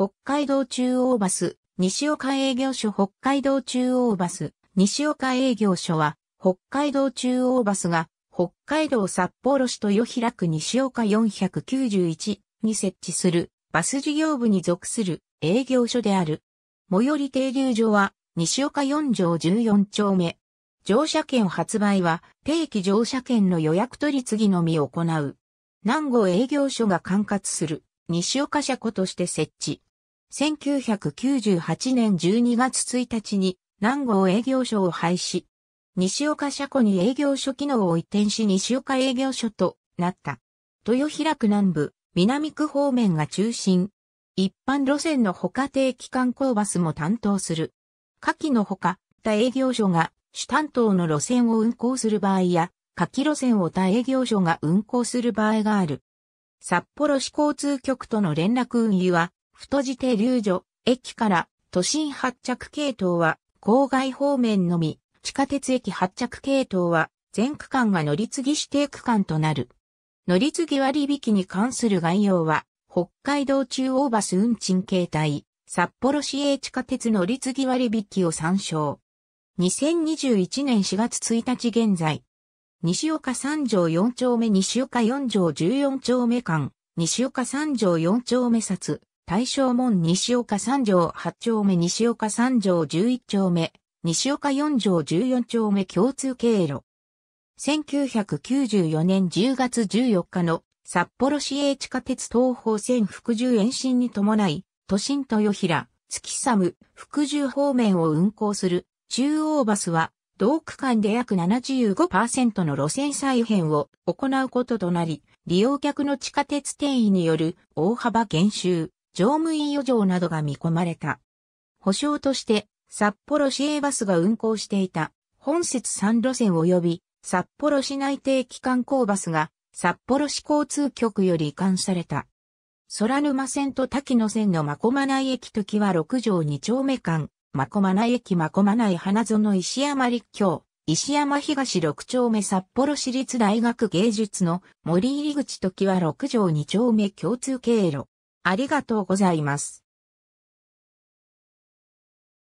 北海道中央バス、西岡営業所北海道中央バス、西岡営業所は、北海道中央バスが、北海道札幌市豊平区西岡491に設置する、バス事業部に属する営業所である。最寄り停留所は、西岡4条14丁目。乗車券発売は、定期乗車券の予約取り次ぎのみ行う。南郷営業所が管轄する、西岡車庫として設置。1998年12月1日に南郷営業所を廃止。西岡車庫に営業所機能を移転し西岡営業所となった。豊平区南部、南区方面が中心。一般路線の他定期観光バスも担当する。下記のほか、他営業所が主担当の路線を運行する場合や、下記路線を他営業所が運行する場合がある。札幌市交通局との連絡運輸は、太字手流女、駅から都心発着系統は郊外方面のみ、地下鉄駅発着系統は全区間が乗り継ぎ指定区間となる。乗り継ぎ割引に関する概要は、北海道中央バス運賃形態、札幌市営地下鉄乗り継ぎ割引を参照。2021年4月1日現在、西岡三条4丁目西岡4条14丁目間、西岡三条4丁目札、大正門西岡三条八丁目西岡三条十一丁目、西岡四条十四丁目共通経路。1994年10月14日の札幌市営地下鉄東方線福住延伸に伴い、都心豊平、月寒、福住方面を運行する中央バスは、同区間で約75%の路線再編を行うこととなり、利用客の地下鉄転移による大幅減収、乗務員余剰などが見込まれた。保証として、札幌市営バスが運行していた、本節3路線及び、札幌市内定期観光バスが、札幌市交通局より移管された。空沼線と滝野線のまこまない駅時は6条2丁目間、まこまない駅まこまない花園石山立教、石山東6丁目札幌市立大学芸術の森入口時は6条2丁目共通経路。ありがとうございます。